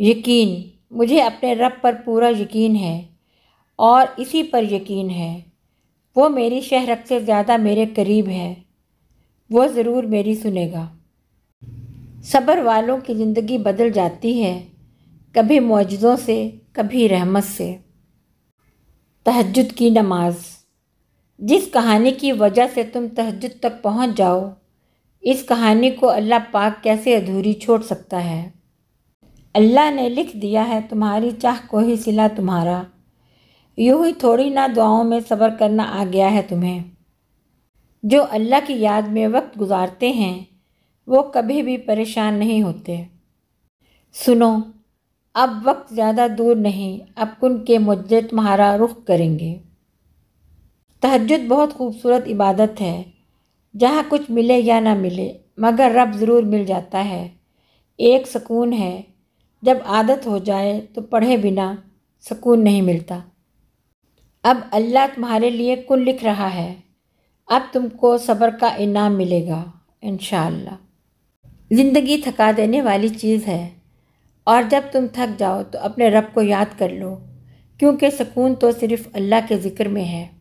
यकीन मुझे अपने रब पर पूरा यकीन है और इसी पर यकीन है वो मेरी शहरक से ज़्यादा मेरे करीब है वो ज़रूर मेरी सुनेगा सब्र वालों की ज़िंदगी बदल जाती है कभी मुआजों से कभी रहमत से तहजद की नमाज़ जिस कहानी की वजह से तुम तहजद तक पहुंच जाओ इस कहानी को अल्लाह पाक कैसे अधूरी छोड़ सकता है अल्लाह ने लिख दिया है तुम्हारी चाह को ही सिला तुम्हारा यूं ही थोड़ी ना दुआओं में सब्र करना आ गया है तुम्हें जो अल्लाह की याद में वक्त गुजारते हैं वो कभी भी परेशान नहीं होते सुनो अब वक्त ज़्यादा दूर नहीं अब कुन के मुज्जे तुम्हारा रुख करेंगे तहजद बहुत खूबसूरत इबादत है जहाँ कुछ मिले या ना मिले मगर रब ज़रूर मिल जाता है एक सुकून है जब आदत हो जाए तो पढ़े बिना सुकून नहीं मिलता अब अल्लाह तुम्हारे लिए कुल लिख रहा है अब तुमको सब्र का इनाम मिलेगा इन ज़िंदगी थका देने वाली चीज़ है और जब तुम थक जाओ तो अपने रब को याद कर लो क्योंकि सुकून तो सिर्फ़ अल्लाह के ज़िक्र में है